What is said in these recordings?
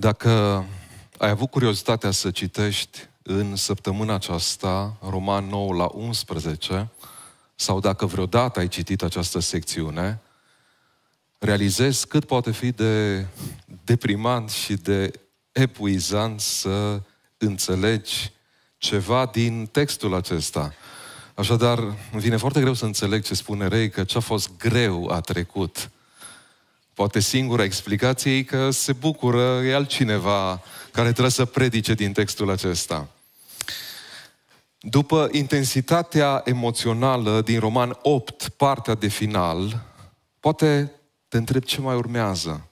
Dacă ai avut curiozitatea să citești în săptămâna aceasta Roman 9 la 11, sau dacă vreodată ai citit această secțiune, realizezi cât poate fi de deprimant și de epuizant să înțelegi ceva din textul acesta. Așadar, îmi vine foarte greu să înțeleg ce spune Rei, că ce a fost greu a trecut Poate singura explicație e că se bucură, e altcineva care trebuie să predice din textul acesta. După intensitatea emoțională din Roman 8, partea de final, poate te întreb ce mai urmează.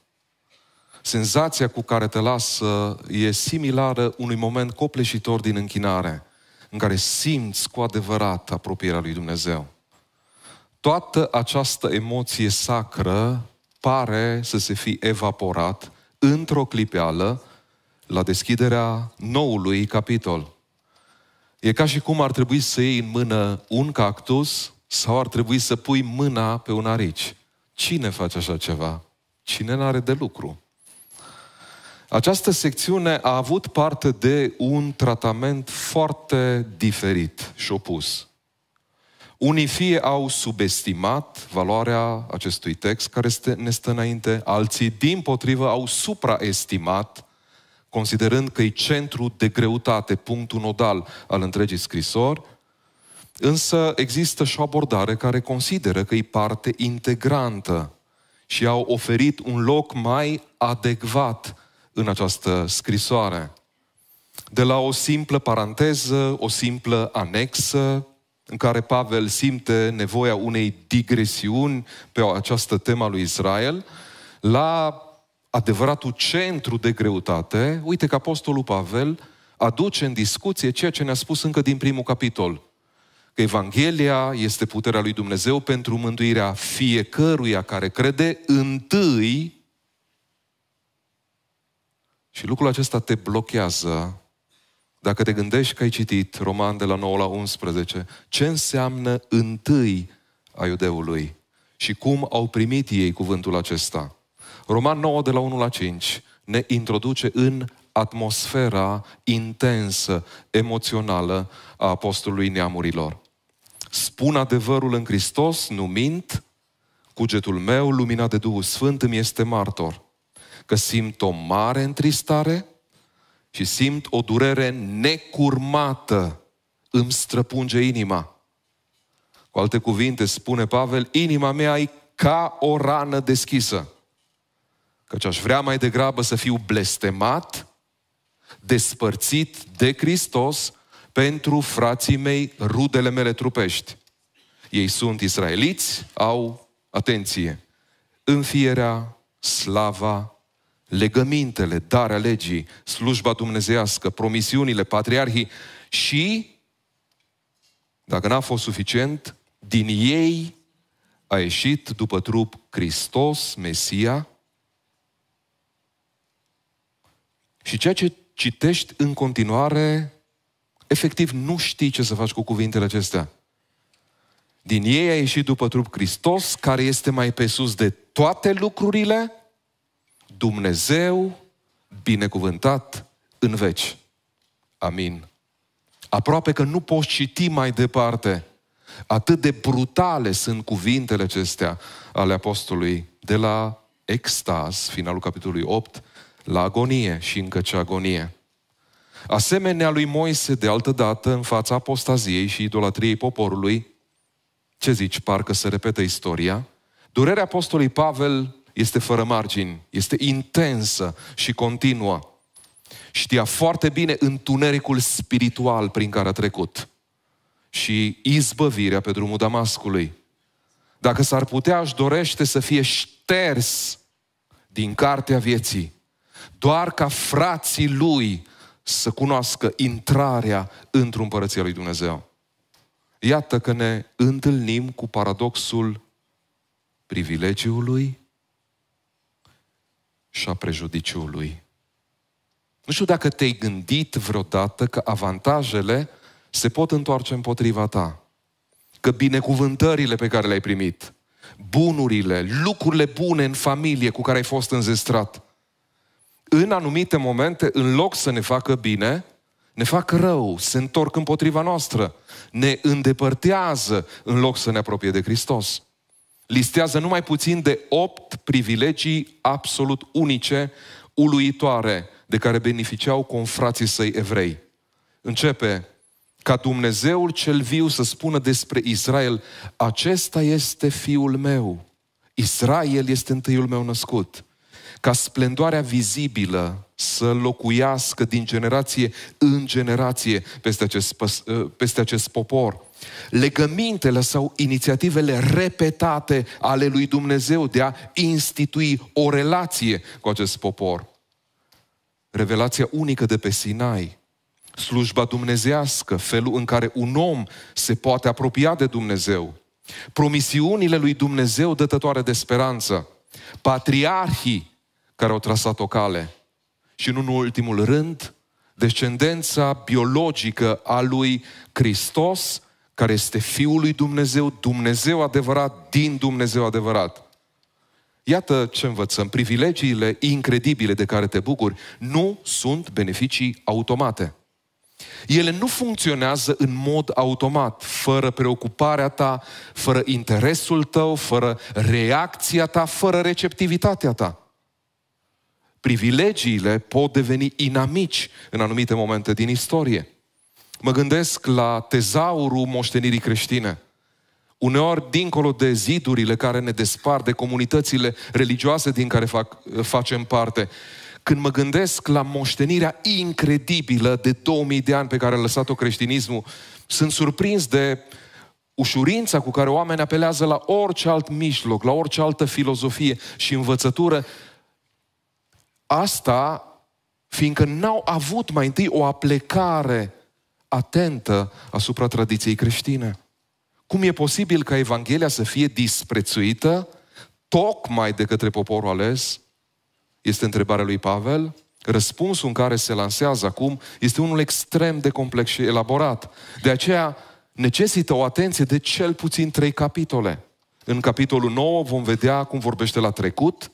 Senzația cu care te lasă e similară unui moment copleșitor din închinare, în care simți cu adevărat apropierea lui Dumnezeu. Toată această emoție sacră pare să se fi evaporat într-o clipeală la deschiderea noului capitol. E ca și cum ar trebui să iei în mână un cactus sau ar trebui să pui mâna pe un arici. Cine face așa ceva? Cine n-are de lucru? Această secțiune a avut parte de un tratament foarte diferit și opus. Unii fie au subestimat valoarea acestui text care ne stă înainte, alții, din potrivă, au supraestimat, considerând că e centru de greutate, punctul nodal al întregii scrisori, însă există și o abordare care consideră că e parte integrantă și au oferit un loc mai adecvat în această scrisoare. De la o simplă paranteză, o simplă anexă, în care Pavel simte nevoia unei digresiuni pe această a lui Israel, la adevăratul centru de greutate, uite că Apostolul Pavel aduce în discuție ceea ce ne-a spus încă din primul capitol. Că Evanghelia este puterea lui Dumnezeu pentru mântuirea fiecăruia care crede întâi și lucrul acesta te blochează dacă te gândești că ai citit roman de la 9 la 11, ce înseamnă întâi iudeului și cum au primit ei cuvântul acesta. Roman 9 de la 1 la 5 ne introduce în atmosfera intensă, emoțională a apostolului neamurilor. Spun adevărul în Hristos, nu mint, cugetul meu, luminat de Duhul Sfânt, îmi este martor. Că simt o mare întristare, și simt o durere necurmată, îmi străpunge inima. Cu alte cuvinte, spune Pavel, inima mea e ca o rană deschisă. Căci aș vrea mai degrabă să fiu blestemat, despărțit de Hristos pentru frații mei, rudele mele trupești. Ei sunt israeliți, au, atenție, înfierea, slava legămintele, darea legii, slujba dumnezească, promisiunile, patriarhii și, dacă n-a fost suficient, din ei a ieșit după trup Hristos, Mesia. Și ceea ce citești în continuare, efectiv nu știi ce să faci cu cuvintele acestea. Din ei a ieșit după trup Hristos, care este mai pe sus de toate lucrurile, Dumnezeu binecuvântat în veci. Amin. Aproape că nu poți citi mai departe. Atât de brutale sunt cuvintele acestea ale apostolului de la extaz, finalul capitolului 8, la agonie și încă ce agonie. Asemenea lui Moise de altă dată în fața apostaziei și idolatriei poporului, ce zici, parcă se repetă istoria, durerea apostolului Pavel este fără margini, este intensă și continuă. Știa foarte bine întunericul spiritual prin care a trecut și izbăvirea pe drumul Damascului. Dacă s-ar putea, își dorește să fie șters din cartea vieții, doar ca frații lui să cunoască intrarea într-un împărăția lui Dumnezeu. Iată că ne întâlnim cu paradoxul privilegiului și a prejudiciului. Nu știu dacă te-ai gândit vreodată că avantajele se pot întoarce împotriva ta. Că binecuvântările pe care le-ai primit, bunurile, lucrurile bune în familie cu care ai fost înzestrat, în anumite momente, în loc să ne facă bine, ne fac rău, se întorc împotriva noastră, ne îndepărtează în loc să ne apropie de Hristos listează numai puțin de opt privilegii absolut unice, uluitoare, de care beneficiau confrații săi evrei. Începe ca Dumnezeul cel viu să spună despre Israel, acesta este fiul meu, Israel este întâiul meu născut. Ca splendoarea vizibilă să locuiască din generație în generație peste acest, peste acest popor legămintele sau inițiativele repetate ale lui Dumnezeu de a institui o relație cu acest popor. Revelația unică de pe Sinai, slujba dumnezească, felul în care un om se poate apropia de Dumnezeu, promisiunile lui Dumnezeu dătătoare de speranță, patriarhii care au trasat o cale și, nu în ultimul rând, descendența biologică a lui Hristos, care este Fiul lui Dumnezeu, Dumnezeu adevărat, din Dumnezeu adevărat. Iată ce învățăm. Privilegiile incredibile de care te bucuri nu sunt beneficii automate. Ele nu funcționează în mod automat, fără preocuparea ta, fără interesul tău, fără reacția ta, fără receptivitatea ta. Privilegiile pot deveni inamici în anumite momente din istorie. Mă gândesc la tezaurul moștenirii creștine. Uneori, dincolo de zidurile care ne despart, de comunitățile religioase din care fac, facem parte, când mă gândesc la moștenirea incredibilă de 2000 de ani pe care a lăsat-o creștinismul, sunt surprins de ușurința cu care oamenii apelează la orice alt mijloc, la orice altă filozofie și învățătură. Asta fiindcă n-au avut mai întâi o aplecare atentă asupra tradiției creștine. Cum e posibil ca Evanghelia să fie disprețuită tocmai de către poporul ales? Este întrebarea lui Pavel. Răspunsul în care se lansează acum este unul extrem de complex și elaborat. De aceea necesită o atenție de cel puțin trei capitole. În capitolul 9 vom vedea cum vorbește la trecut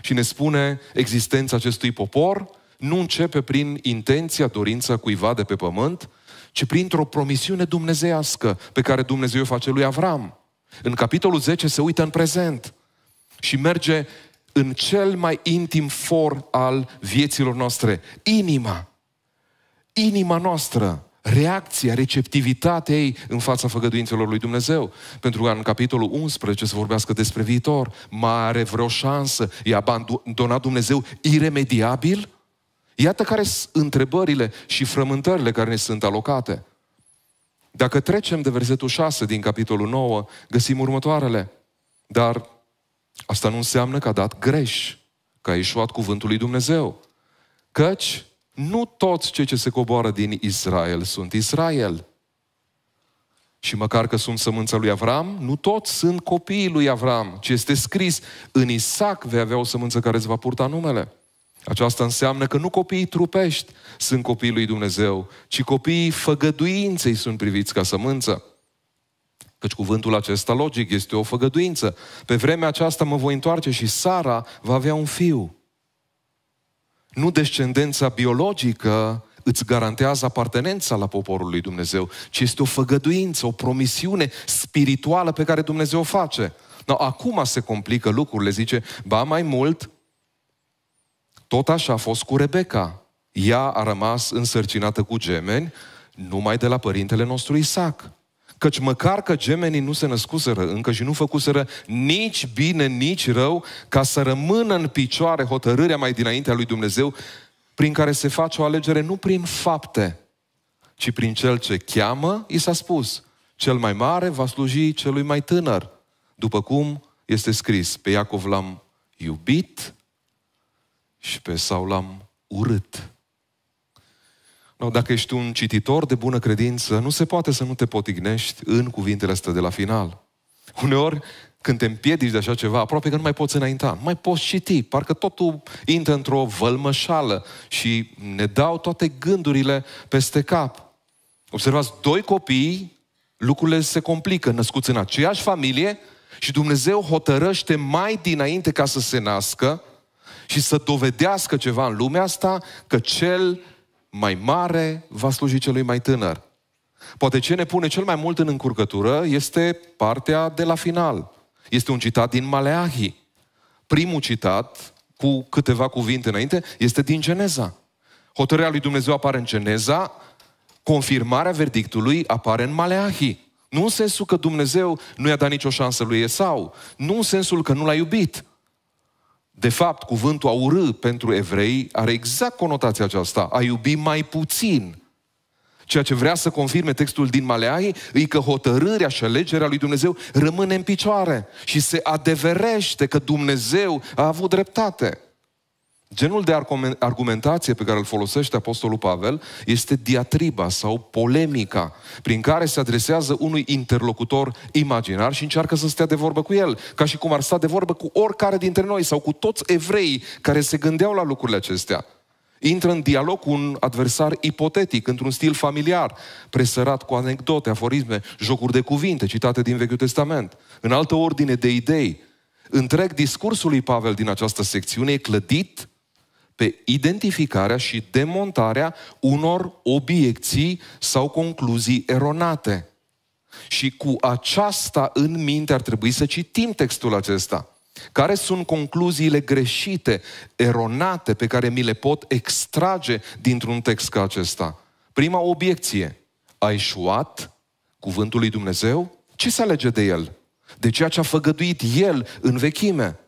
și ne spune existența acestui popor nu începe prin intenția, dorința cuiva de pe pământ, ci printr-o promisiune dumnezeiască pe care Dumnezeu o face lui Avram. În capitolul 10 se uită în prezent și merge în cel mai intim for al vieților noastre, inima. Inima noastră, reacția, receptivitatea ei în fața făgăduințelor lui Dumnezeu. Pentru că în capitolul 11 se vorbească despre viitor. mare vreo șansă? I-a abandonat Dumnezeu iremediabil? Iată care sunt întrebările și frământările care ne sunt alocate. Dacă trecem de versetul 6 din capitolul 9, găsim următoarele. Dar asta nu înseamnă că a dat greș, că a ieșuat cuvântul lui Dumnezeu. Căci nu toți cei ce se coboară din Israel sunt Israel. Și măcar că sunt sămânța lui Avram, nu toți sunt copiii lui Avram, ci este scris, în Isaac vei avea o sămânță care îți va purta numele. Aceasta înseamnă că nu copiii trupești sunt copiii lui Dumnezeu, ci copiii făgăduinței sunt priviți ca sămânță. Căci cuvântul acesta logic este o făgăduință. Pe vremea aceasta mă voi întoarce și Sara va avea un fiu. Nu descendența biologică îți garantează apartenența la poporul lui Dumnezeu, ci este o făgăduință, o promisiune spirituală pe care Dumnezeu o face. No, acum se complică lucrurile, zice, ba mai mult, tot așa a fost cu Rebecca. Ea a rămas însărcinată cu gemeni numai de la părintele nostru Isaac. Căci măcar că gemenii nu se născuseră încă și nu făcuseră nici bine, nici rău, ca să rămână în picioare hotărârea mai dinaintea lui Dumnezeu, prin care se face o alegere nu prin fapte, ci prin cel ce cheamă, i s-a spus, cel mai mare va sluji celui mai tânăr, după cum este scris, pe Iacov l-am iubit, și pe sau l-am urât. No, dacă ești un cititor de bună credință, nu se poate să nu te potignești în cuvintele astea de la final. Uneori, când te împiedici de așa ceva, aproape că nu mai poți înainta, nu mai poți citi, parcă totul intră într-o vălmășală și ne dau toate gândurile peste cap. Observați, doi copii, lucrurile se complică, născuți în aceeași familie și Dumnezeu hotărăște mai dinainte ca să se nască și să dovedească ceva în lumea asta că cel mai mare va sluji celui mai tânăr. Poate ce ne pune cel mai mult în încurcătură este partea de la final. Este un citat din Maleahi. Primul citat, cu câteva cuvinte înainte, este din Geneza. Hotărârea lui Dumnezeu apare în Geneza, confirmarea verdictului apare în Maleahi. Nu în sensul că Dumnezeu nu i-a dat nicio șansă lui Esau, nu în sensul că nu l-a iubit, de fapt, cuvântul a urâ pentru evrei are exact conotația aceasta, a iubi mai puțin. Ceea ce vrea să confirme textul din Maleai e că hotărârea și alegerea lui Dumnezeu rămâne în picioare și se adeverește că Dumnezeu a avut dreptate. Genul de argumentație pe care îl folosește Apostolul Pavel este diatriba sau polemica, prin care se adresează unui interlocutor imaginar și încearcă să stea de vorbă cu el, ca și cum ar sta de vorbă cu oricare dintre noi sau cu toți evreii care se gândeau la lucrurile acestea. Intră în dialog cu un adversar ipotetic, într-un stil familiar, presărat cu anecdote, aforisme, jocuri de cuvinte citate din Vechiul Testament, în altă ordine de idei. Întreg discursul lui Pavel din această secțiune e clădit pe identificarea și demontarea unor obiecții sau concluzii eronate. Și cu aceasta în minte ar trebui să citim textul acesta. Care sunt concluziile greșite, eronate, pe care mi le pot extrage dintr-un text ca acesta? Prima obiecție. A eșuat cuvântul lui Dumnezeu? Ce se alege de el? De ceea ce a făgăduit el în vechime?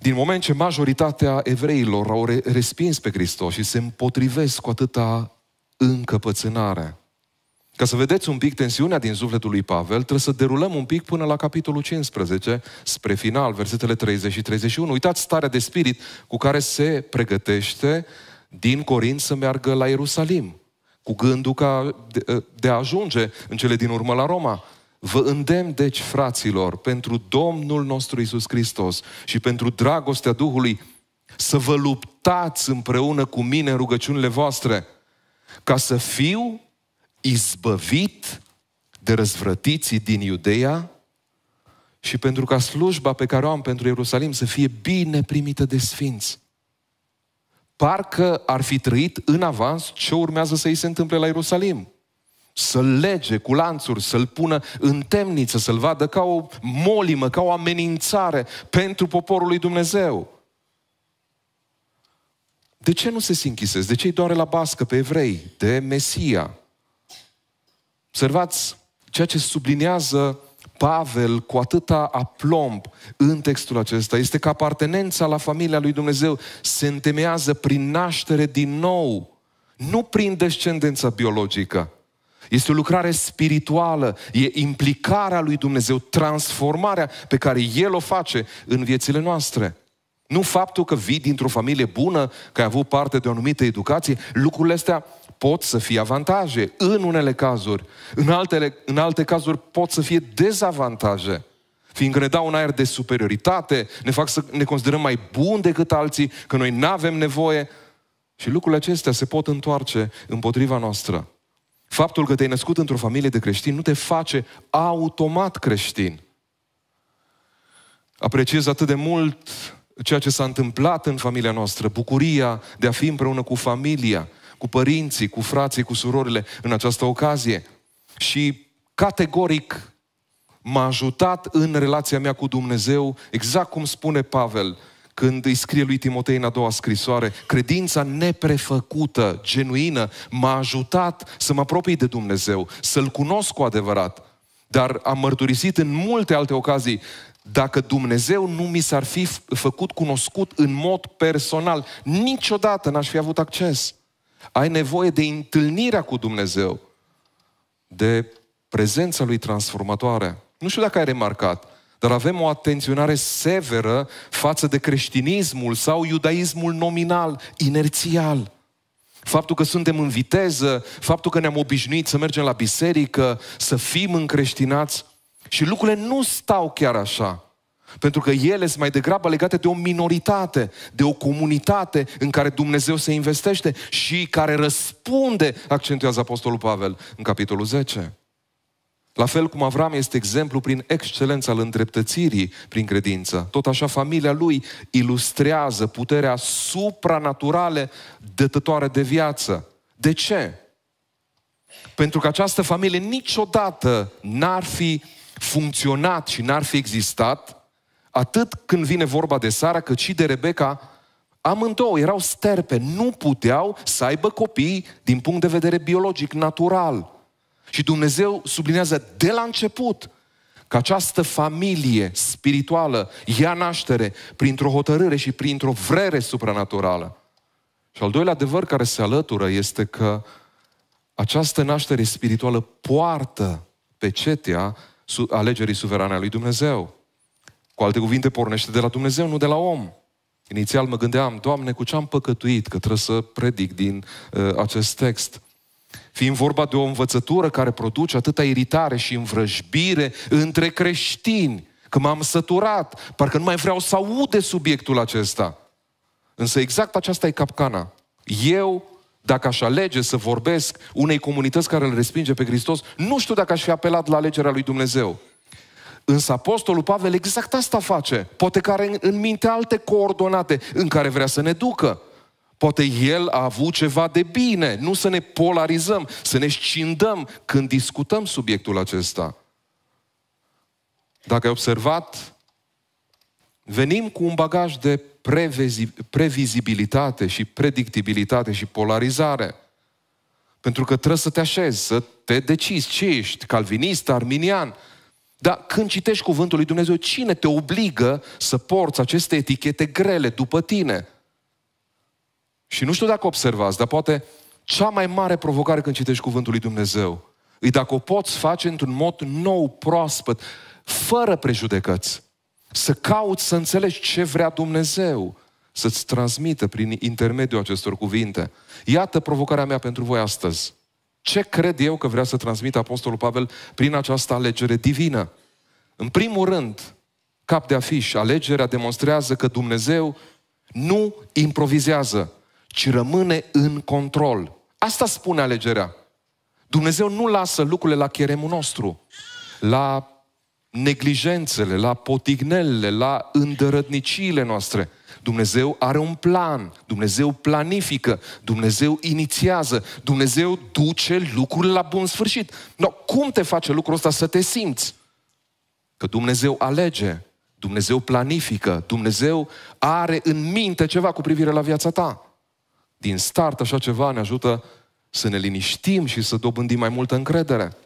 Din moment ce majoritatea evreilor au re- respins pe Hristos și se împotrivesc cu atâta încăpățânare. Ca să vedeți un pic tensiunea din sufletul lui Pavel, trebuie să derulăm un pic până la capitolul 15, spre final, versetele 30 și 31. Uitați starea de spirit cu care se pregătește din Corint să meargă la Ierusalim, cu gândul ca de, de a ajunge în cele din urmă la Roma. Vă îndemn, deci, fraților, pentru Domnul nostru Isus Hristos și pentru dragostea Duhului, să vă luptați împreună cu mine în rugăciunile voastre, ca să fiu izbăvit de răzvrătiții din Iudeea și pentru ca slujba pe care o am pentru Ierusalim să fie bine primită de sfinți. Parcă ar fi trăit în avans ce urmează să îi se întâmple la Ierusalim să-l lege cu lanțuri, să-l pună în temniță, să-l vadă ca o molimă, ca o amenințare pentru poporul lui Dumnezeu. De ce nu se sinchisesc? De ce îi doare la bască pe evrei? De Mesia. Observați ceea ce sublinează Pavel cu atâta aplomb în textul acesta este că apartenența la familia lui Dumnezeu se întemeiază prin naștere din nou, nu prin descendența biologică. Este o lucrare spirituală, e implicarea lui Dumnezeu, transformarea pe care El o face în viețile noastre. Nu faptul că vii dintr-o familie bună, că ai avut parte de o anumită educație, lucrurile astea pot să fie avantaje în unele cazuri. În, altele, în alte cazuri pot să fie dezavantaje. Fiindcă ne dau un aer de superioritate, ne fac să ne considerăm mai buni decât alții, că noi nu avem nevoie. Și lucrurile acestea se pot întoarce împotriva noastră. Faptul că te-ai născut într-o familie de creștini nu te face automat creștin. Apreciez atât de mult ceea ce s-a întâmplat în familia noastră, bucuria de a fi împreună cu familia, cu părinții, cu frații, cu surorile în această ocazie. Și categoric m-a ajutat în relația mea cu Dumnezeu, exact cum spune Pavel, când îi scrie lui Timotei în a doua scrisoare, credința neprefăcută, genuină, m-a ajutat să mă apropii de Dumnezeu, să-L cunosc cu adevărat. Dar am mărturisit în multe alte ocazii, dacă Dumnezeu nu mi s-ar fi făcut cunoscut în mod personal, niciodată n-aș fi avut acces. Ai nevoie de întâlnirea cu Dumnezeu, de prezența lui transformatoare. Nu știu dacă ai remarcat, dar avem o atenționare severă față de creștinismul sau iudaismul nominal, inerțial. Faptul că suntem în viteză, faptul că ne-am obișnuit să mergem la biserică, să fim încreștinați și lucrurile nu stau chiar așa. Pentru că ele sunt mai degrabă legate de o minoritate, de o comunitate în care Dumnezeu se investește și care răspunde, accentuează Apostolul Pavel în capitolul 10. La fel cum Avram este exemplu prin excelența al îndreptățirii prin credință, tot așa familia lui ilustrează puterea supranaturale dătătoare de viață. De ce? Pentru că această familie niciodată n-ar fi funcționat și n-ar fi existat atât când vine vorba de Sara, cât și de Rebecca, amândouă erau sterpe, nu puteau să aibă copii din punct de vedere biologic, natural. Și Dumnezeu sublinează de la început că această familie spirituală ia naștere printr-o hotărâre și printr-o vrere supranaturală. Și al doilea adevăr care se alătură este că această naștere spirituală poartă pe cetea alegerii suverane a lui Dumnezeu. Cu alte cuvinte, pornește de la Dumnezeu, nu de la om. Inițial mă gândeam, Doamne, cu ce am păcătuit, că trebuie să predic din uh, acest text fiind vorba de o învățătură care produce atâta iritare și învrăjbire între creștini, că m-am săturat, parcă nu mai vreau să aud de subiectul acesta. Însă exact aceasta e capcana. Eu, dacă aș alege să vorbesc unei comunități care îl respinge pe Hristos, nu știu dacă aș fi apelat la alegerea lui Dumnezeu. Însă Apostolul Pavel exact asta face. Poate că are în minte alte coordonate în care vrea să ne ducă. Poate el a avut ceva de bine. Nu să ne polarizăm, să ne scindăm când discutăm subiectul acesta. Dacă ai observat, venim cu un bagaj de previzibilitate și predictibilitate și polarizare. Pentru că trebuie să te așezi, să te decizi ce ești, calvinist, arminian. Dar când citești cuvântul lui Dumnezeu, cine te obligă să porți aceste etichete grele după tine? Și nu știu dacă observați, dar poate cea mai mare provocare când citești Cuvântul lui Dumnezeu e dacă o poți face într-un mod nou, proaspăt, fără prejudecăți. Să cauți să înțelegi ce vrea Dumnezeu să-ți transmită prin intermediul acestor cuvinte. Iată provocarea mea pentru voi astăzi. Ce cred eu că vrea să transmit Apostolul Pavel prin această alegere divină? În primul rând, cap de afiș, alegerea demonstrează că Dumnezeu nu improvizează ci rămâne în control. Asta spune alegerea. Dumnezeu nu lasă lucrurile la cheremul nostru, la neglijențele, la potignelele, la îndărădniciile noastre. Dumnezeu are un plan, Dumnezeu planifică, Dumnezeu inițiază, Dumnezeu duce lucrurile la bun sfârșit. No, cum te face lucrul ăsta să te simți? Că Dumnezeu alege, Dumnezeu planifică, Dumnezeu are în minte ceva cu privire la viața ta din start așa ceva ne ajută să ne liniștim și să dobândim mai multă încredere.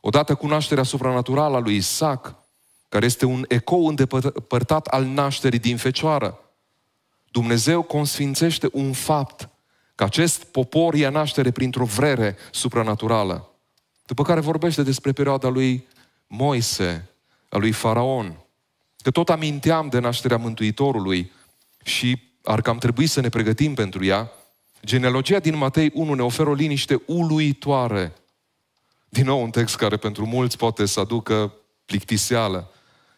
Odată cu nașterea supranaturală a lui Isaac, care este un ecou îndepărtat al nașterii din fecioară, Dumnezeu consfințește un fapt, că acest popor ia naștere printr-o vrere supranaturală. După care vorbește despre perioada lui Moise, a lui Faraon. Că tot aminteam de nașterea Mântuitorului și ar cam trebui să ne pregătim pentru ea, Genealogia din Matei 1 ne oferă o liniște uluitoare. Din nou un text care pentru mulți poate să aducă plictiseală.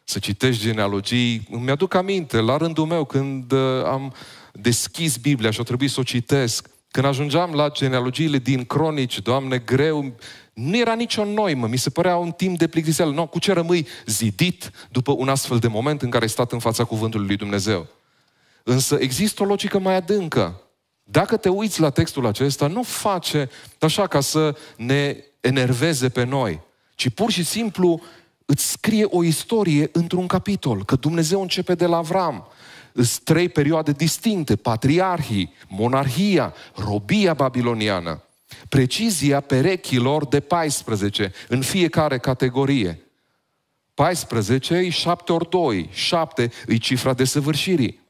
Să citești genealogii, îmi aduc aminte, la rândul meu, când uh, am deschis Biblia și a trebuit să o citesc, când ajungeam la genealogiile din cronici, Doamne, greu, nu era nicio noimă, mi se părea un timp de plictiseală. No, cu ce rămâi zidit după un astfel de moment în care ai stat în fața cuvântului lui Dumnezeu? Însă există o logică mai adâncă. Dacă te uiți la textul acesta, nu face așa ca să ne enerveze pe noi, ci pur și simplu îți scrie o istorie într-un capitol, că Dumnezeu începe de la Avram. Îți trei perioade distincte, patriarhii, monarhia, robia babiloniană. Precizia perechilor de 14 în fiecare categorie. 14 e 7 ori 2, 7 e cifra desăvârșirii.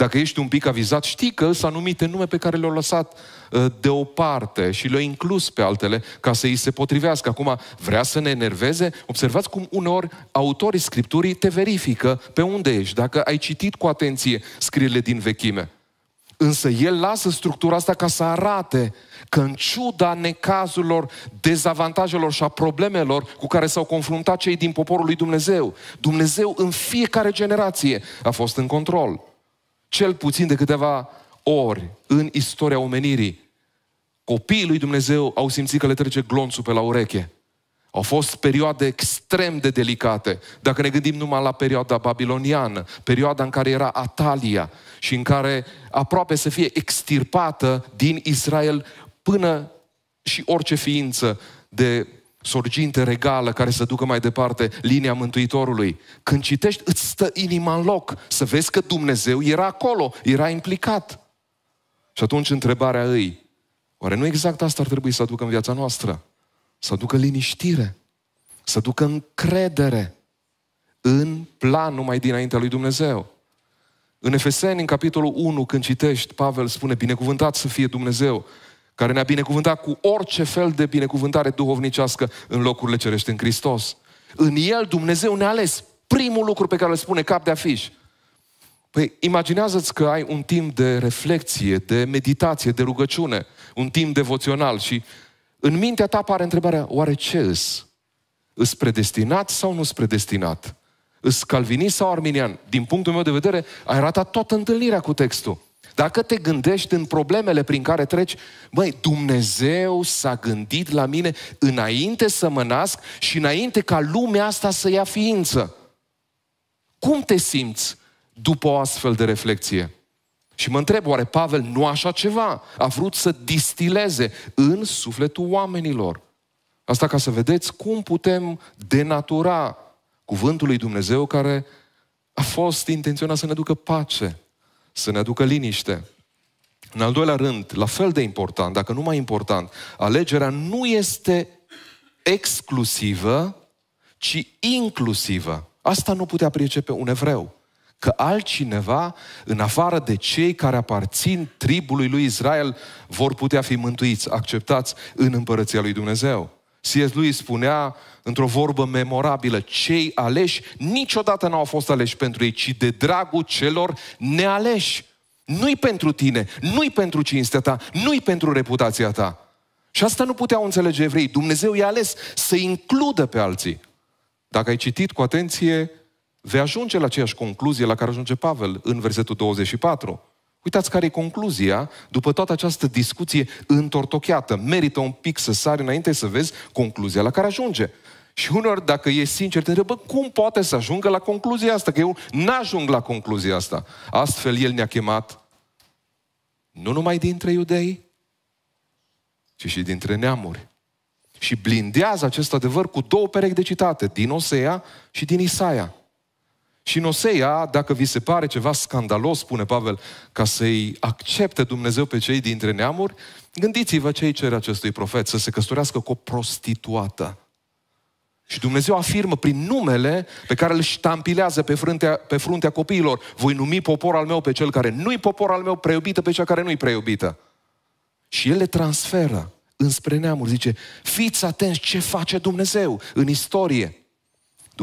Dacă ești un pic avizat, știi că sunt anumite nume pe care le-au lăsat uh, deoparte și le-au inclus pe altele ca să îi se potrivească. Acum vrea să ne enerveze? Observați cum uneori autorii Scripturii te verifică pe unde ești, dacă ai citit cu atenție scrierile din vechime. Însă el lasă structura asta ca să arate că în ciuda necazurilor, dezavantajelor și a problemelor cu care s-au confruntat cei din poporul lui Dumnezeu, Dumnezeu în fiecare generație a fost în control cel puțin de câteva ori în istoria omenirii, copiii lui Dumnezeu au simțit că le trece glonțul pe la ureche. Au fost perioade extrem de delicate. Dacă ne gândim numai la perioada babiloniană, perioada în care era Atalia și în care aproape să fie extirpată din Israel până și orice ființă de sorginte regală care să ducă mai departe linia Mântuitorului. Când citești, îți stă inima în loc să vezi că Dumnezeu era acolo, era implicat. Și atunci întrebarea îi, oare nu exact asta ar trebui să aducă în viața noastră? Să aducă liniștire, să aducă încredere în planul mai dinaintea lui Dumnezeu. În Efeseni, în capitolul 1, când citești, Pavel spune, binecuvântat să fie Dumnezeu, care ne-a binecuvântat cu orice fel de binecuvântare duhovnicească în locurile cerești în Hristos. În El Dumnezeu ne-a ales primul lucru pe care îl spune cap de afiș. Păi imaginează-ți că ai un timp de reflexie, de meditație, de rugăciune, un timp devoțional și în mintea ta apare întrebarea, oare ce îs? Îs predestinat sau nu îs predestinat? Îs calvinist sau arminian? Din punctul meu de vedere, ai ratat toată întâlnirea cu textul. Dacă te gândești în problemele prin care treci, băi, Dumnezeu s-a gândit la mine înainte să mă nasc și înainte ca lumea asta să ia ființă. Cum te simți după o astfel de reflexie? Și mă întreb, oare Pavel nu așa ceva? A vrut să distileze în sufletul oamenilor. Asta ca să vedeți cum putem denatura cuvântul lui Dumnezeu care a fost intenționat să ne ducă pace, să ne aducă liniște. În al doilea rând, la fel de important, dacă nu mai important, alegerea nu este exclusivă, ci inclusivă. Asta nu putea pricepe un evreu. Că altcineva, în afară de cei care aparțin tribului lui Israel, vor putea fi mântuiți, acceptați în împărăția lui Dumnezeu. C.S. lui spunea într-o vorbă memorabilă, cei aleși niciodată n-au fost aleși pentru ei, ci de dragul celor nealeși. Nu-i pentru tine, nu-i pentru cinstea ta, nu-i pentru reputația ta. Și asta nu puteau înțelege evrei. Dumnezeu i-a ales să includă pe alții. Dacă ai citit cu atenție, vei ajunge la aceeași concluzie la care ajunge Pavel în versetul 24. Uitați care e concluzia după toată această discuție întortocheată. Merită un pic să sari înainte să vezi concluzia la care ajunge. Și unor, dacă e sincer, te întrebă cum poate să ajungă la concluzia asta, că eu n-ajung la concluzia asta. Astfel El ne-a chemat nu numai dintre iudei, ci și dintre neamuri. Și blindează acest adevăr cu două perechi de citate, din Osea și din Isaia. Și în Osea, dacă vi se pare ceva scandalos, spune Pavel, ca să-i accepte Dumnezeu pe cei dintre neamuri, gândiți-vă ce îi cere acestui profet, să se căsătorească cu o prostituată. Și Dumnezeu afirmă prin numele pe care îl ștampilează pe fruntea, pe fruntea copiilor, voi numi popor al meu pe cel care nu-i popor al meu, preiubită pe cea care nu-i preiubită. Și el le transferă înspre neamuri, zice, fiți atenți ce face Dumnezeu în istorie.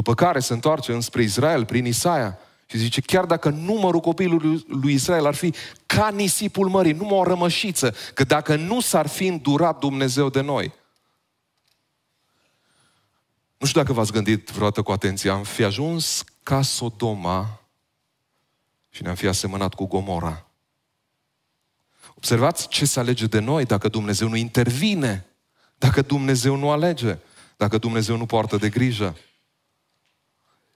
După care se întoarce înspre Israel prin Isaia și zice, chiar dacă numărul copiilor lui Israel ar fi ca nisipul mării, numai o rămășiță, că dacă nu s-ar fi îndurat Dumnezeu de noi. Nu știu dacă v-ați gândit vreodată cu atenție, am fi ajuns ca Sodoma și ne-am fi asemănat cu Gomora. Observați ce se alege de noi dacă Dumnezeu nu intervine, dacă Dumnezeu nu alege, dacă Dumnezeu nu poartă de grijă.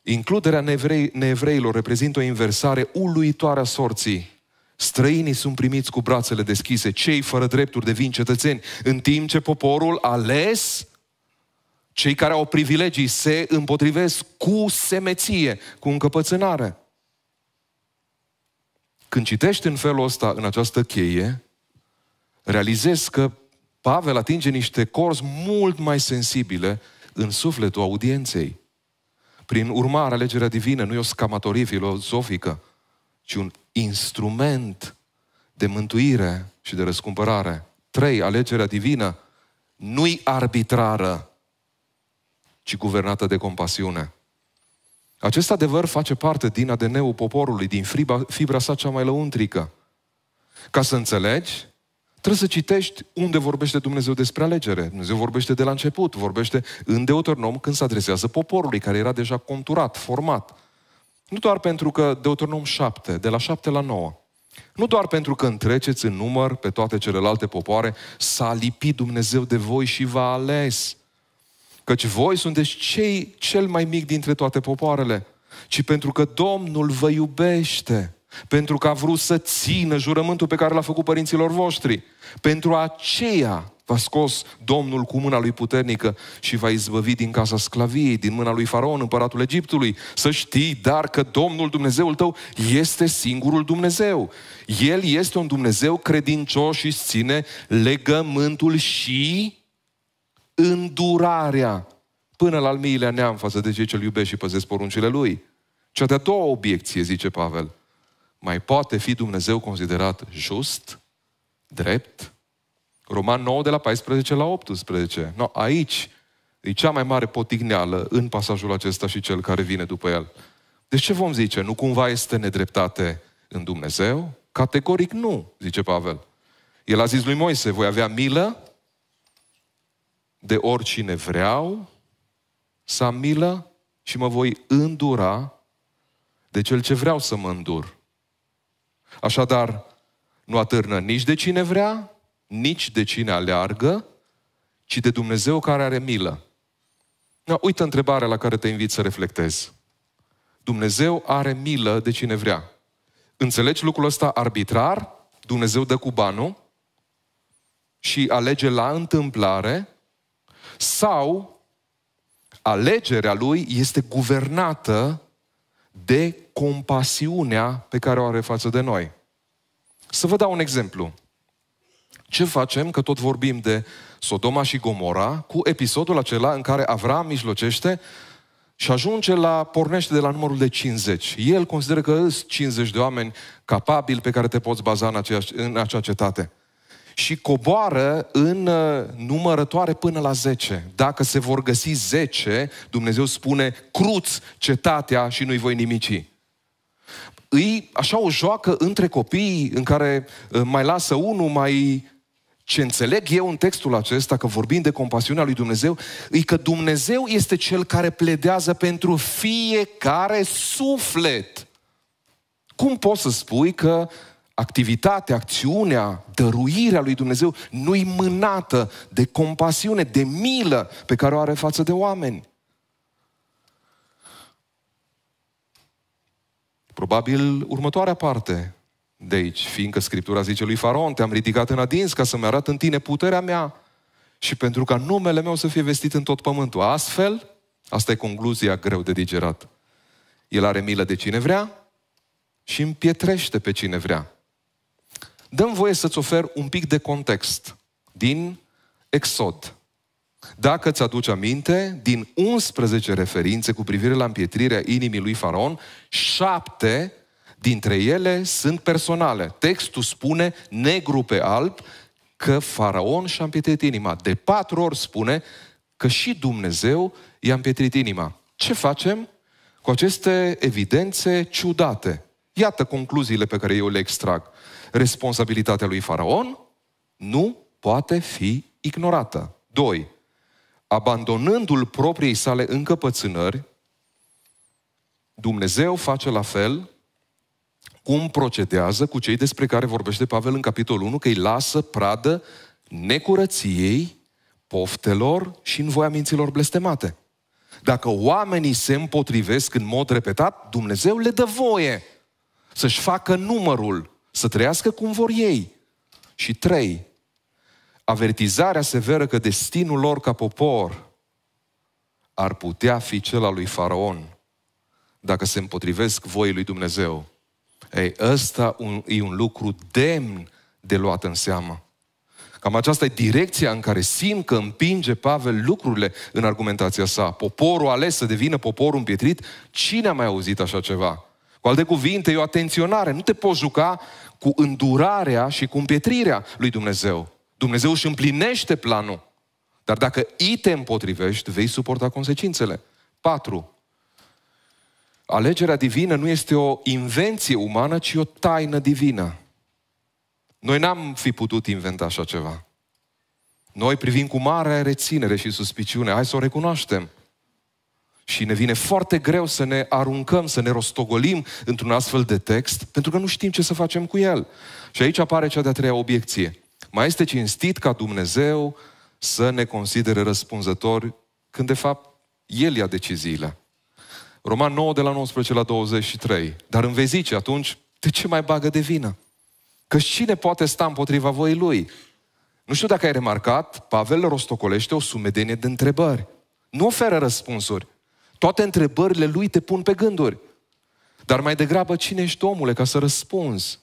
Includerea nevrei, nevreilor reprezintă o inversare uluitoare a sorții. Străinii sunt primiți cu brațele deschise, cei fără drepturi devin cetățeni, în timp ce poporul ales, cei care au privilegii, se împotrivesc cu semeție, cu încăpățânare. Când citești în felul ăsta, în această cheie, realizezi că Pavel atinge niște corzi mult mai sensibile în sufletul audienței. Prin urmare, alegerea divină nu e o scamatorie filozofică, ci un instrument de mântuire și de răscumpărare. Trei, alegerea divină nu-i arbitrară, ci guvernată de compasiune. Acest adevăr face parte din ADN-ul poporului, din fibra, fibra sa cea mai lăuntrică. Ca să înțelegi, Trebuie să citești unde vorbește Dumnezeu despre alegere. Dumnezeu vorbește de la început, vorbește în Deuteronom când se adresează poporului, care era deja conturat, format. Nu doar pentru că Deuteronom 7, de la 7 la 9, nu doar pentru că întreceți în număr pe toate celelalte popoare, s-a lipit Dumnezeu de voi și v-a ales. Căci voi sunteți cei cel mai mic dintre toate popoarele, ci pentru că Domnul vă iubește pentru că a vrut să țină jurământul pe care l-a făcut părinților voștri. Pentru aceea v-a scos Domnul cu mâna lui puternică și v-a izbăvit din casa sclaviei, din mâna lui Faraon, împăratul Egiptului. Să știi, dar că Domnul Dumnezeul tău este singurul Dumnezeu. El este un Dumnezeu credincios și ține legământul și îndurarea până la al miilea neam față de cei ce-L iubesc și păzesc poruncile Lui. Cea de-a doua obiecție, zice Pavel, mai poate fi Dumnezeu considerat just, drept? Roman 9 de la 14 la 18. No, aici e cea mai mare potigneală în pasajul acesta și cel care vine după el. Deci ce vom zice? Nu cumva este nedreptate în Dumnezeu? Categoric nu, zice Pavel. El a zis lui Moise, voi avea milă de oricine vreau să am milă și mă voi îndura de cel ce vreau să mă îndur. Așadar, nu atârnă nici de cine vrea, nici de cine aleargă, ci de Dumnezeu care are milă. Na, uită întrebarea la care te invit să reflectezi. Dumnezeu are milă de cine vrea. Înțelegi lucrul ăsta arbitrar? Dumnezeu dă cu banul și alege la întâmplare sau alegerea lui este guvernată de compasiunea pe care o are față de noi. Să vă dau un exemplu. Ce facem, că tot vorbim de Sodoma și Gomora, cu episodul acela în care Avram mijlocește și ajunge la, pornește de la numărul de 50. El consideră că sunt 50 de oameni capabili pe care te poți baza în, aceeași, în acea cetate și coboară în uh, numărătoare până la 10. Dacă se vor găsi 10, Dumnezeu spune, cruț cetatea și nu-i voi nimici. Îi așa o joacă între copii în care uh, mai lasă unul, mai ce înțeleg eu în textul acesta, că vorbim de compasiunea lui Dumnezeu, e că Dumnezeu este cel care pledează pentru fiecare suflet. Cum poți să spui că uh, activitatea, acțiunea, dăruirea lui Dumnezeu nu-i mânată de compasiune, de milă pe care o are față de oameni. Probabil următoarea parte de aici, fiindcă Scriptura zice lui Faron, te-am ridicat în adins ca să-mi arăt în tine puterea mea și pentru ca numele meu să fie vestit în tot pământul. Astfel, asta e concluzia greu de digerat. El are milă de cine vrea și împietrește pe cine vrea dăm voie să-ți ofer un pic de context din Exod. Dacă ți aduci aminte, din 11 referințe cu privire la împietrirea inimii lui Faraon, 7 dintre ele sunt personale. Textul spune negru pe alb că Faraon și-a împietrit inima. De patru ori spune că și Dumnezeu i-a împietrit inima. Ce facem cu aceste evidențe ciudate? Iată concluziile pe care eu le extrag responsabilitatea lui Faraon nu poate fi ignorată. 2. Abandonându-l propriei sale încăpățânări, Dumnezeu face la fel cum procedează cu cei despre care vorbește Pavel în capitolul 1, că îi lasă pradă necurăției, poftelor și minților blestemate. Dacă oamenii se împotrivesc în mod repetat, Dumnezeu le dă voie să-și facă numărul să trăiască cum vor ei. Și trei, avertizarea severă că destinul lor ca popor ar putea fi cel al lui Faraon dacă se împotrivesc voii lui Dumnezeu. Ei, ăsta un, e un lucru demn de luat în seamă. Cam aceasta e direcția în care simt că împinge Pavel lucrurile în argumentația sa. Poporul ales să devină poporul împietrit, cine a mai auzit așa ceva? Cu alte cuvinte, e o atenționare. Nu te poți juca cu îndurarea și cu împietrirea lui Dumnezeu. Dumnezeu își împlinește planul. Dar dacă i te împotrivești, vei suporta consecințele. 4. Alegerea divină nu este o invenție umană, ci o taină divină. Noi n-am fi putut inventa așa ceva. Noi privim cu mare reținere și suspiciune. Hai să o recunoaștem. Și ne vine foarte greu să ne aruncăm, să ne rostogolim într-un astfel de text, pentru că nu știm ce să facem cu el. Și aici apare cea de-a treia obiecție. Mai este cinstit ca Dumnezeu să ne considere răspunzători când de fapt El ia deciziile. Roman 9 de la 19 la 23. Dar îmi vei zice atunci, de ce mai bagă de vină? Că cine poate sta împotriva voii lui? Nu știu dacă ai remarcat, Pavel rostocolește o sumedenie de întrebări. Nu oferă răspunsuri. Toate întrebările lui te pun pe gânduri. Dar mai degrabă, cine ești omule ca să răspunzi?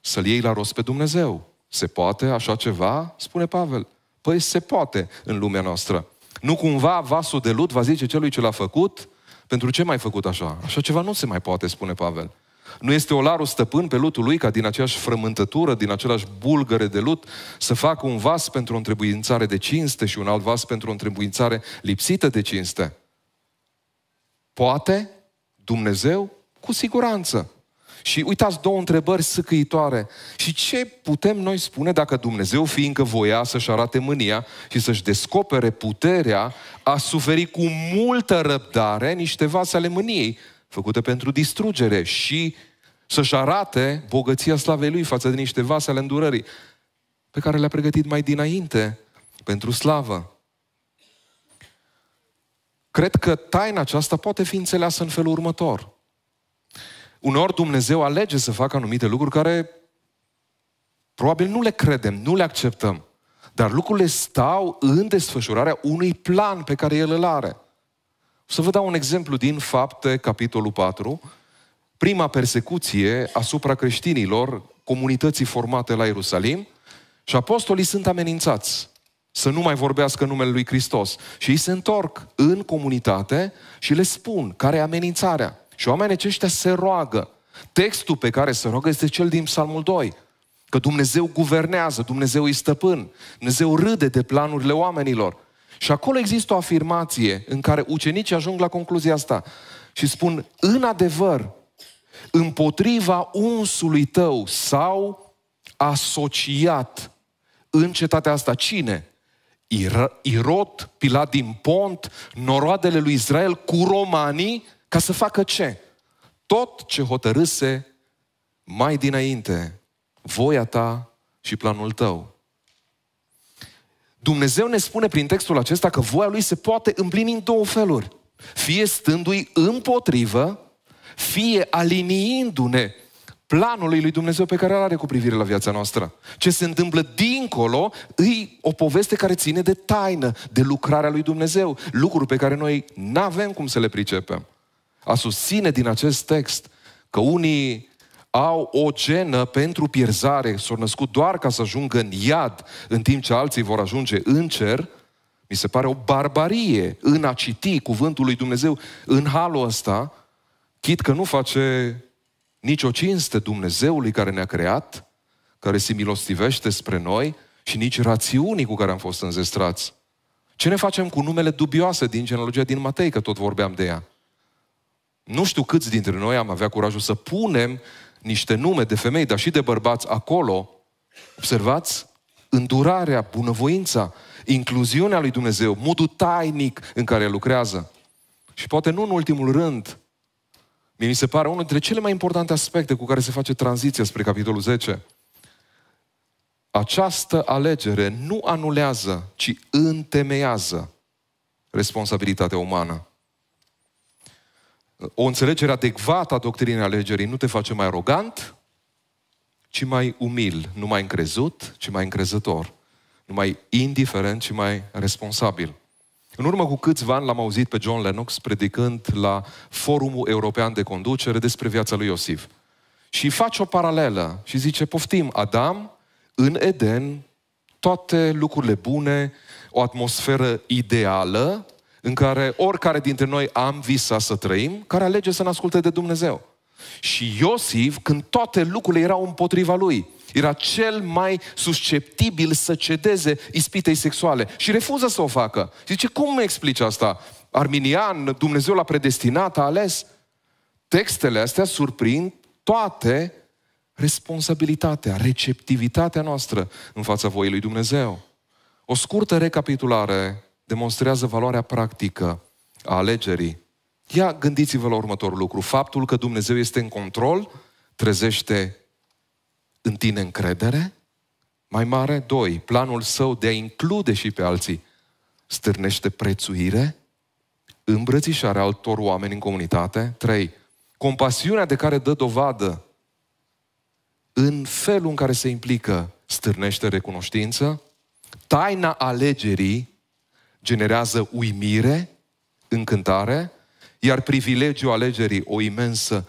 Să-L iei la rost pe Dumnezeu. Se poate așa ceva? Spune Pavel. Păi se poate în lumea noastră. Nu cumva vasul de lut va zice celui ce l-a făcut? Pentru ce mai făcut așa? Așa ceva nu se mai poate, spune Pavel. Nu este olarul stăpân pe lutul lui ca din aceeași frământătură, din același bulgăre de lut, să facă un vas pentru o întrebuințare de cinste și un alt vas pentru o întrebuințare lipsită de cinste. Poate Dumnezeu? Cu siguranță. Și uitați două întrebări săcăitoare. Și ce putem noi spune dacă Dumnezeu fiindcă voia să-și arate mânia și să-și descopere puterea a suferit cu multă răbdare niște vase ale mâniei făcute pentru distrugere și să-și arate bogăția slavei lui față de niște vase ale îndurării pe care le-a pregătit mai dinainte pentru slavă. Cred că taina aceasta poate fi înțeleasă în felul următor. Uneori Dumnezeu alege să facă anumite lucruri care probabil nu le credem, nu le acceptăm. Dar lucrurile stau în desfășurarea unui plan pe care El îl are. Să vă dau un exemplu din Fapte, capitolul 4, prima persecuție asupra creștinilor comunității formate la Ierusalim și apostolii sunt amenințați să nu mai vorbească numele lui Hristos. Și ei se întorc în comunitate și le spun care e amenințarea. Și oamenii aceștia se roagă. Textul pe care se roagă este cel din Psalmul 2. Că Dumnezeu guvernează, Dumnezeu îi stăpân, Dumnezeu râde de planurile oamenilor. Și acolo există o afirmație în care ucenicii ajung la concluzia asta și spun, în adevăr, împotriva unsului tău sau asociat în cetatea asta. Cine? Irod, Pilat din Pont, noroadele lui Israel cu romanii, ca să facă ce? Tot ce hotărâse mai dinainte, voia ta și planul tău. Dumnezeu ne spune prin textul acesta că voia lui se poate împlini în două feluri. Fie stându-i împotrivă, fie aliniindu-ne planului lui Dumnezeu pe care îl are cu privire la viața noastră. Ce se întâmplă dincolo e o poveste care ține de taină, de lucrarea lui Dumnezeu, lucruri pe care noi nu avem cum să le pricepem. A susține din acest text că unii au o genă pentru pierzare, s-au născut doar ca să ajungă în iad, în timp ce alții vor ajunge în cer, mi se pare o barbarie în a citi cuvântul lui Dumnezeu în halul ăsta, chit că nu face nicio cinste Dumnezeului care ne-a creat, care se milostivește spre noi și nici rațiunii cu care am fost înzestrați. Ce ne facem cu numele dubioase din genealogia din Matei, că tot vorbeam de ea? Nu știu câți dintre noi am avea curajul să punem niște nume de femei, dar și de bărbați acolo. Observați? Îndurarea, bunăvoința, incluziunea lui Dumnezeu, modul tainic în care lucrează. Și poate nu în ultimul rând, Mie mi se pare unul dintre cele mai importante aspecte cu care se face tranziția spre capitolul 10. Această alegere nu anulează, ci întemeiază responsabilitatea umană. O înțelegere adecvată a doctrinei alegerii nu te face mai arogant, ci mai umil, nu mai încrezut, ci mai încrezător, nu mai indiferent, ci mai responsabil. În urmă cu câțiva ani l-am auzit pe John Lennox predicând la Forumul European de Conducere despre viața lui Iosif. Și face o paralelă și zice, poftim, Adam, în Eden, toate lucrurile bune, o atmosferă ideală, în care oricare dintre noi am visa să trăim, care alege să ne asculte de Dumnezeu. Și Iosif, când toate lucrurile erau împotriva lui, era cel mai susceptibil să cedeze ispitei sexuale și refuză să o facă. Zice, cum explici asta? Arminian, Dumnezeu l-a predestinat, a ales. Textele astea surprind toate responsabilitatea, receptivitatea noastră în fața voii lui Dumnezeu. O scurtă recapitulare demonstrează valoarea practică a alegerii. Ia gândiți-vă la următorul lucru. Faptul că Dumnezeu este în control trezește în tine încredere? Mai mare, doi, planul său de a include și pe alții stârnește prețuire, îmbrățișarea altor oameni în comunitate. Trei, compasiunea de care dă dovadă în felul în care se implică stârnește recunoștință. Taina alegerii generează uimire, încântare, iar privilegiul alegerii o imensă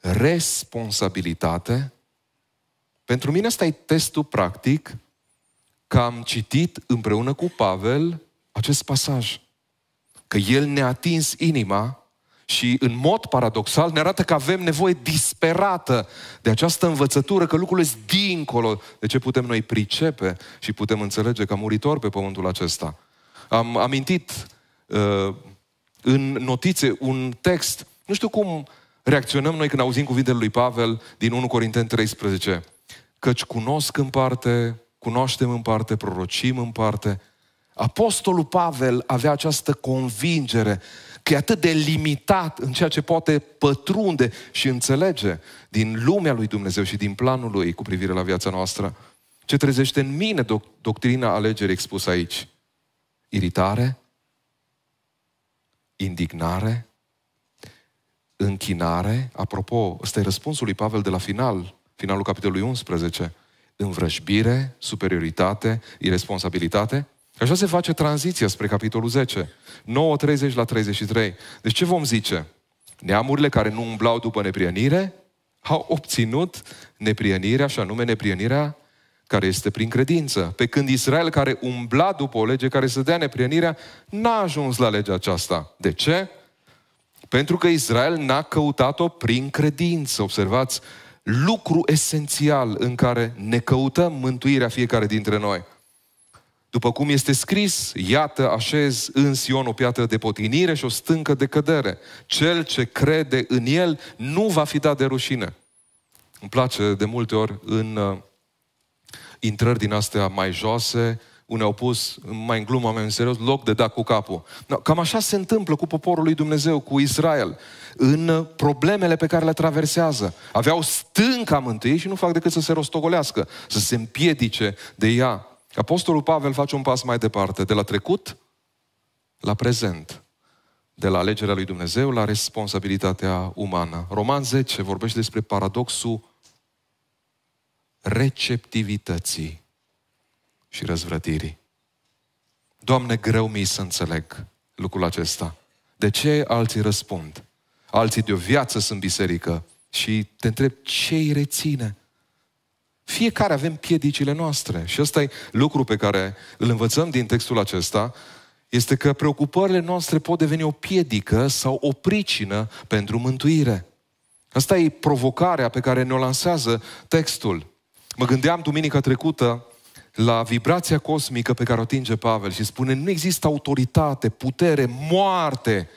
responsabilitate – pentru mine asta e testul practic că am citit împreună cu Pavel acest pasaj. Că el ne-a atins inima și în mod paradoxal ne arată că avem nevoie disperată de această învățătură, că lucrurile sunt dincolo de ce putem noi pricepe și putem înțelege ca muritor pe pământul acesta. Am amintit uh, în notițe un text, nu știu cum reacționăm noi când auzim cuvintele lui Pavel din 1 Corinteni 13 căci cunosc în parte, cunoaștem în parte, prorocim în parte. Apostolul Pavel avea această convingere că e atât de limitat în ceea ce poate pătrunde și înțelege din lumea lui Dumnezeu și din planul lui cu privire la viața noastră. Ce trezește în mine doc- doctrina alegerii expusă aici? Iritare? Indignare? Închinare? Apropo, ăsta e răspunsul lui Pavel de la final, finalul capitolului 11, învrăjbire, superioritate, irresponsabilitate. Așa se face tranziția spre capitolul 10, 9, 30 la 33. Deci ce vom zice? Neamurile care nu umblau după neprienire au obținut neprienirea, și anume neprienirea care este prin credință. Pe când Israel, care umbla după o lege care să dea neprienirea, n-a ajuns la legea aceasta. De ce? Pentru că Israel n-a căutat-o prin credință. Observați, lucru esențial în care ne căutăm mântuirea fiecare dintre noi. După cum este scris, iată așez în Sion o piatră de potinire și o stâncă de cădere. Cel ce crede în el nu va fi dat de rușine. Îmi place de multe ori în uh, intrări din astea mai joase, uh, unii au pus, mai în glumă, mai în serios, loc de dat cu capul. No, Cam așa se întâmplă cu poporul lui Dumnezeu, cu Israel, în problemele pe care le traversează. Aveau stânca mântuirii și nu fac decât să se rostogolească, să se împiedice de ea. Apostolul Pavel face un pas mai departe, de la trecut la prezent de la alegerea lui Dumnezeu la responsabilitatea umană. Roman 10 vorbește despre paradoxul receptivității și răzvrătirii. Doamne, greu mi să înțeleg lucrul acesta. De ce alții răspund? Alții de o viață sunt biserică și te întreb ce îi reține. Fiecare avem piedicile noastre și ăsta e lucru pe care îl învățăm din textul acesta, este că preocupările noastre pot deveni o piedică sau o pricină pentru mântuire. Asta e provocarea pe care ne-o lansează textul. Mă gândeam duminica trecută la vibrația cosmică pe care o atinge Pavel și spune nu există autoritate, putere, moarte,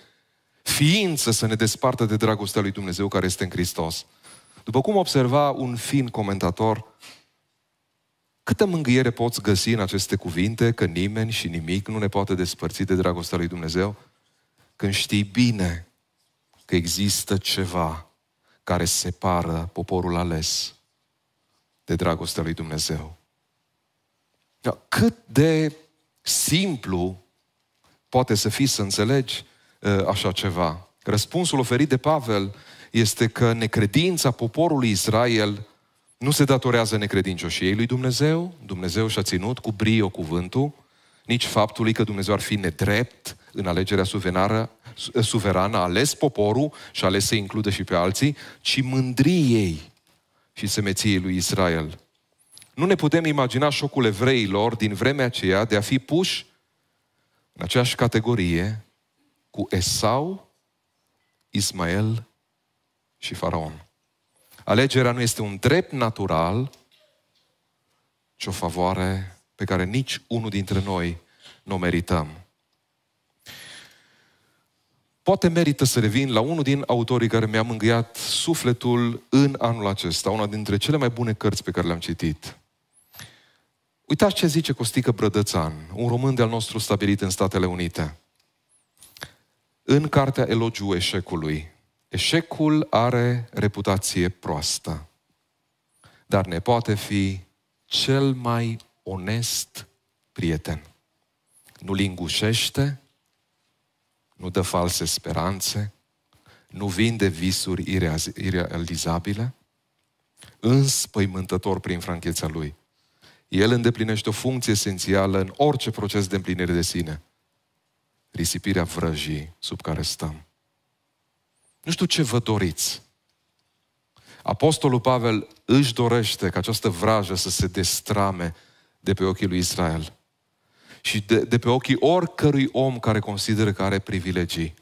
ființă să ne despartă de dragostea lui Dumnezeu care este în Hristos. După cum observa un fin comentator, câtă mângâiere poți găsi în aceste cuvinte că nimeni și nimic nu ne poate despărți de dragostea lui Dumnezeu? Când știi bine că există ceva care separă poporul ales de dragostea lui Dumnezeu. Cât de simplu poate să fii să înțelegi uh, așa ceva? Răspunsul oferit de Pavel este că necredința poporului Israel nu se datorează necredincioșiei lui Dumnezeu, Dumnezeu și-a ținut cu brio cuvântul, nici faptului că Dumnezeu ar fi nedrept în alegerea suverană, uh, suverană a ales poporul și a ales să includă și pe alții, ci mândriei și semeției lui Israel. Nu ne putem imagina șocul evreilor din vremea aceea de a fi puși în aceeași categorie cu Esau, Ismael și Faraon. Alegerea nu este un drept natural, ci o favoare pe care nici unul dintre noi nu o merităm. Poate merită să revin la unul din autorii care mi-a mângâiat sufletul în anul acesta, una dintre cele mai bune cărți pe care le-am citit. Uitați ce zice Costică Brădățan, un român de-al nostru stabilit în Statele Unite. În cartea Elogiu eșecului, eșecul are reputație proastă, dar ne poate fi cel mai onest prieten. nu lingușește, nu dă false speranțe, nu vinde visuri irealizabile, înspăimântător prin franchețea lui – el îndeplinește o funcție esențială în orice proces de împlinire de sine. Risipirea vrăjii sub care stăm. Nu știu ce vă doriți. Apostolul Pavel își dorește ca această vrajă să se destrame de pe ochii lui Israel și de, de pe ochii oricărui om care consideră că are privilegii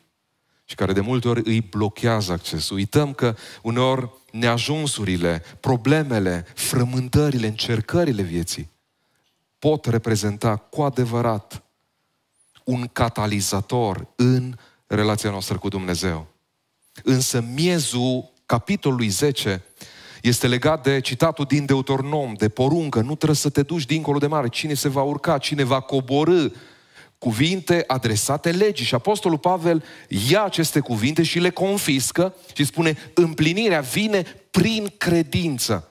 și care de multe ori îi blochează accesul. Uităm că uneori neajunsurile, problemele, frământările, încercările vieții pot reprezenta cu adevărat un catalizator în relația noastră cu Dumnezeu. Însă miezul capitolului 10 este legat de citatul din Deuteronom, de poruncă, nu trebuie să te duci dincolo de mare, cine se va urca, cine va coborâ cuvinte adresate legii. Și Apostolul Pavel ia aceste cuvinte și le confiscă și spune împlinirea vine prin credință,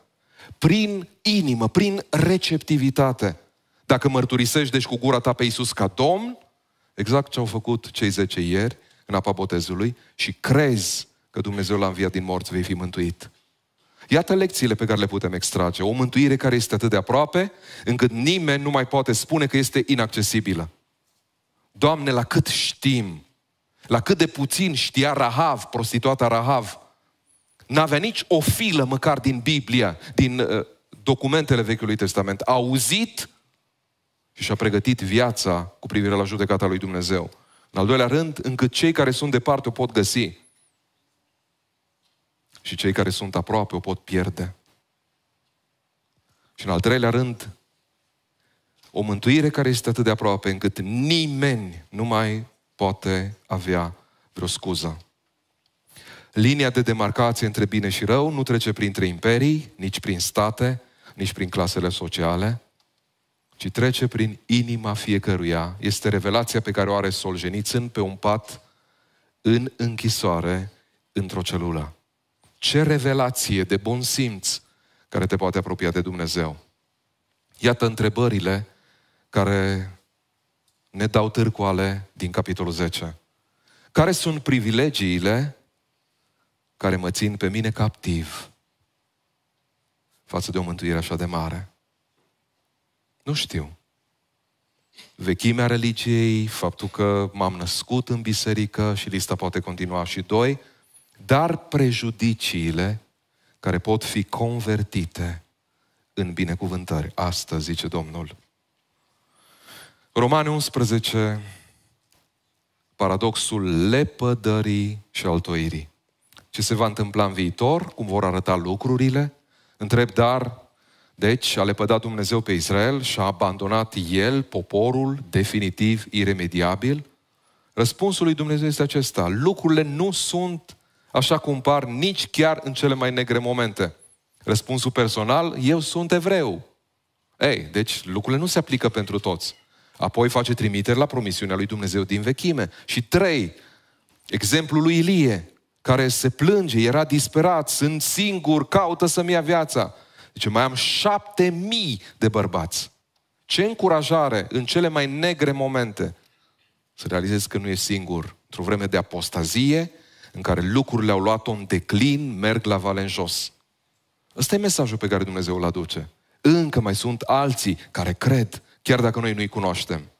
prin inimă, prin receptivitate. Dacă mărturisești deci cu gura ta pe Iisus ca Domn, exact ce au făcut cei zece ieri în apa botezului, și crezi că Dumnezeu l-a înviat din morți, vei fi mântuit. Iată lecțiile pe care le putem extrage. O mântuire care este atât de aproape, încât nimeni nu mai poate spune că este inaccesibilă. Doamne, la cât știm, la cât de puțin știa Rahav, prostituata Rahav, n-avea nici o filă măcar din Biblia, din uh, documentele Vechiului Testament. A auzit și și-a pregătit viața cu privire la judecata lui Dumnezeu. În al doilea rând, încât cei care sunt departe o pot găsi și cei care sunt aproape o pot pierde. Și în al treilea rând, o mântuire care este atât de aproape încât nimeni nu mai poate avea vreo scuză. Linia de demarcație între bine și rău nu trece printre imperii, nici prin state, nici prin clasele sociale, ci trece prin inima fiecăruia. Este revelația pe care o are Solgenițân pe un pat în închisoare, într-o celulă. Ce revelație de bun simț care te poate apropia de Dumnezeu. Iată întrebările care ne dau târcoale din capitolul 10. Care sunt privilegiile care mă țin pe mine captiv față de o mântuire așa de mare? Nu știu. Vechimea religiei, faptul că m-am născut în biserică și lista poate continua și doi, dar prejudiciile care pot fi convertite în binecuvântări. asta zice Domnul. Romane 11, paradoxul lepădării și altoirii. Ce se va întâmpla în viitor, cum vor arăta lucrurile? Întreb, dar, deci, a lepădat Dumnezeu pe Israel și a abandonat el poporul definitiv, iremediabil? Răspunsul lui Dumnezeu este acesta. Lucrurile nu sunt așa cum par nici chiar în cele mai negre momente. Răspunsul personal, eu sunt evreu. Ei, deci lucrurile nu se aplică pentru toți. Apoi face trimiteri la promisiunea lui Dumnezeu din vechime. Și trei, exemplul lui Ilie, care se plânge, era disperat, sunt singur, caută să-mi ia viața. Deci mai am șapte mii de bărbați. Ce încurajare în cele mai negre momente să realizezi că nu e singur. Într-o vreme de apostazie, în care lucrurile au luat-o în declin, merg la vale în jos. Ăsta e mesajul pe care Dumnezeu îl aduce. Încă mai sunt alții care cred, chiar dacă noi nu-i cunoaștem.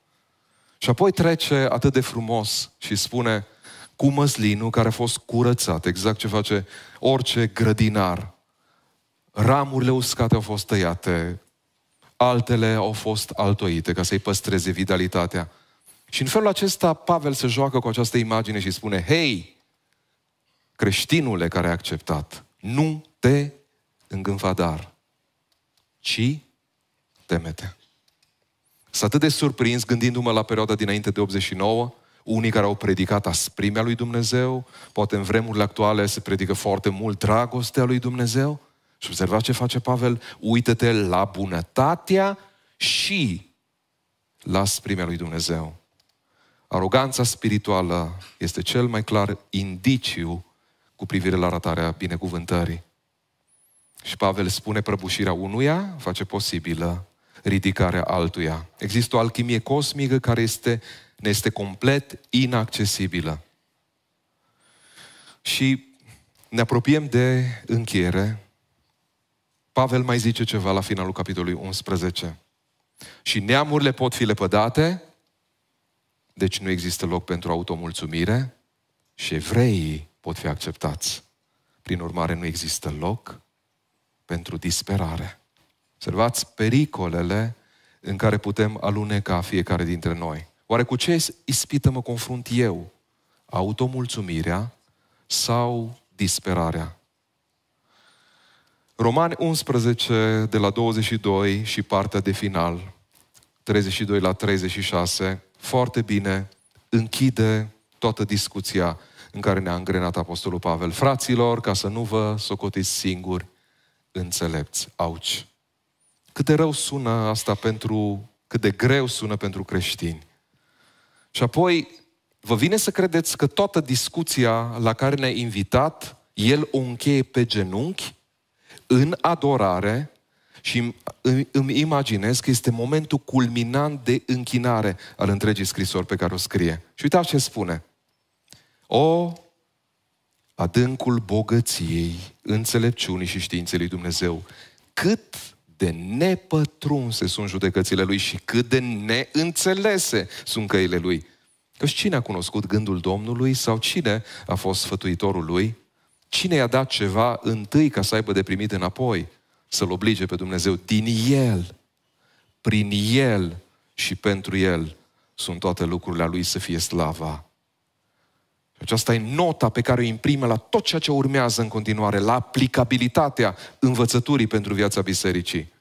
Și apoi trece atât de frumos și spune cu măslinul care a fost curățat, exact ce face orice grădinar. Ramurile uscate au fost tăiate, altele au fost altoite ca să-i păstreze vitalitatea. Și în felul acesta Pavel se joacă cu această imagine și spune, hei, creștinule care ai acceptat, nu te îngânfadar, ci temete. Sunt atât de surprins gândindu-mă la perioada dinainte de 89, unii care au predicat asprimea lui Dumnezeu, poate în vremurile actuale se predică foarte mult dragostea lui Dumnezeu. Și observați ce face Pavel, uită-te la bunătatea și la asprimea lui Dumnezeu. Aroganța spirituală este cel mai clar indiciu cu privire la ratarea binecuvântării. Și Pavel spune prăbușirea unuia face posibilă ridicarea altuia. Există o alchimie cosmică care este, ne este complet inaccesibilă. Și ne apropiem de încheiere. Pavel mai zice ceva la finalul capitolului 11. Și neamurile pot fi lepădate, deci nu există loc pentru automulțumire, și evreii pot fi acceptați. Prin urmare, nu există loc pentru disperare. Observați pericolele în care putem aluneca fiecare dintre noi. Oare cu ce ispită mă confrunt eu? Automulțumirea sau disperarea? Romani 11, de la 22 și partea de final, 32 la 36, foarte bine închide toată discuția în care ne-a îngrenat Apostolul Pavel. Fraților, ca să nu vă socotiți singuri, înțelepți. Auci! Cât de rău sună asta pentru, cât de greu sună pentru creștini. Și apoi, vă vine să credeți că toată discuția la care ne-a invitat, el o încheie pe genunchi, în adorare, și îmi, îmi imaginez că este momentul culminant de închinare al întregii scrisori pe care o scrie. Și uitați ce spune. O, adâncul bogăției, înțelepciunii și științei lui Dumnezeu, cât de nepătrunse sunt judecățile lui și cât de neînțelese sunt căile lui. Căci cine a cunoscut gândul Domnului sau cine a fost sfătuitorul lui? Cine i-a dat ceva întâi ca să aibă de primit înapoi? Să-L oblige pe Dumnezeu din El, prin El și pentru El sunt toate lucrurile a Lui să fie slava aceasta e nota pe care o imprimă la tot ceea ce urmează în continuare, la aplicabilitatea învățăturii pentru viața bisericii.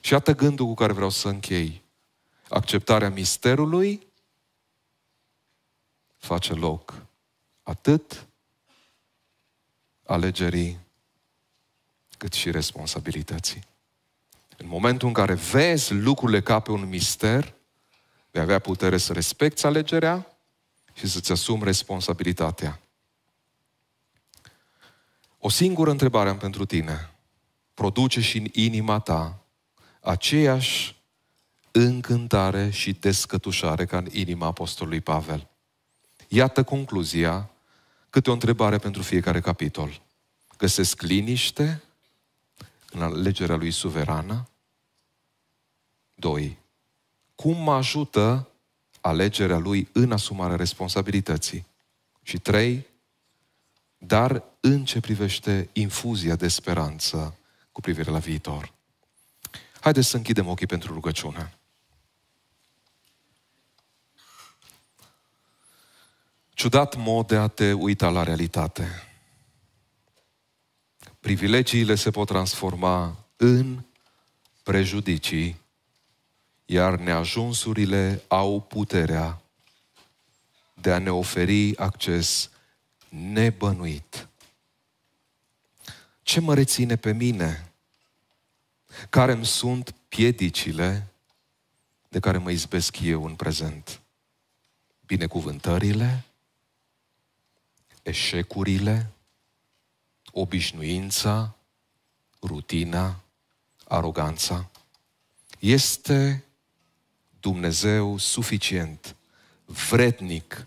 Și iată gândul cu care vreau să închei. Acceptarea misterului face loc atât alegerii cât și responsabilității. În momentul în care vezi lucrurile ca pe un mister, vei avea putere să respecti alegerea și să-ți asumi responsabilitatea. O singură întrebare am pentru tine. Produce și în inima ta aceeași încântare și descătușare ca în inima Apostolului Pavel. Iată concluzia, câte o întrebare pentru fiecare capitol. Găsesc liniște în alegerea lui suverană? 2. Cum mă ajută alegerea lui în asumarea responsabilității. Și trei, dar în ce privește infuzia de speranță cu privire la viitor. Haideți să închidem ochii pentru rugăciune. Ciudat mod de a te uita la realitate. Privilegiile se pot transforma în prejudicii iar neajunsurile au puterea de a ne oferi acces nebănuit. Ce mă reține pe mine? Care îmi sunt piedicile de care mă izbesc eu în prezent? Binecuvântările? Eșecurile? Obișnuința? Rutina? Aroganța? Este Dumnezeu suficient, vrednic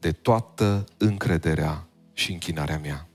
de toată încrederea și închinarea mea.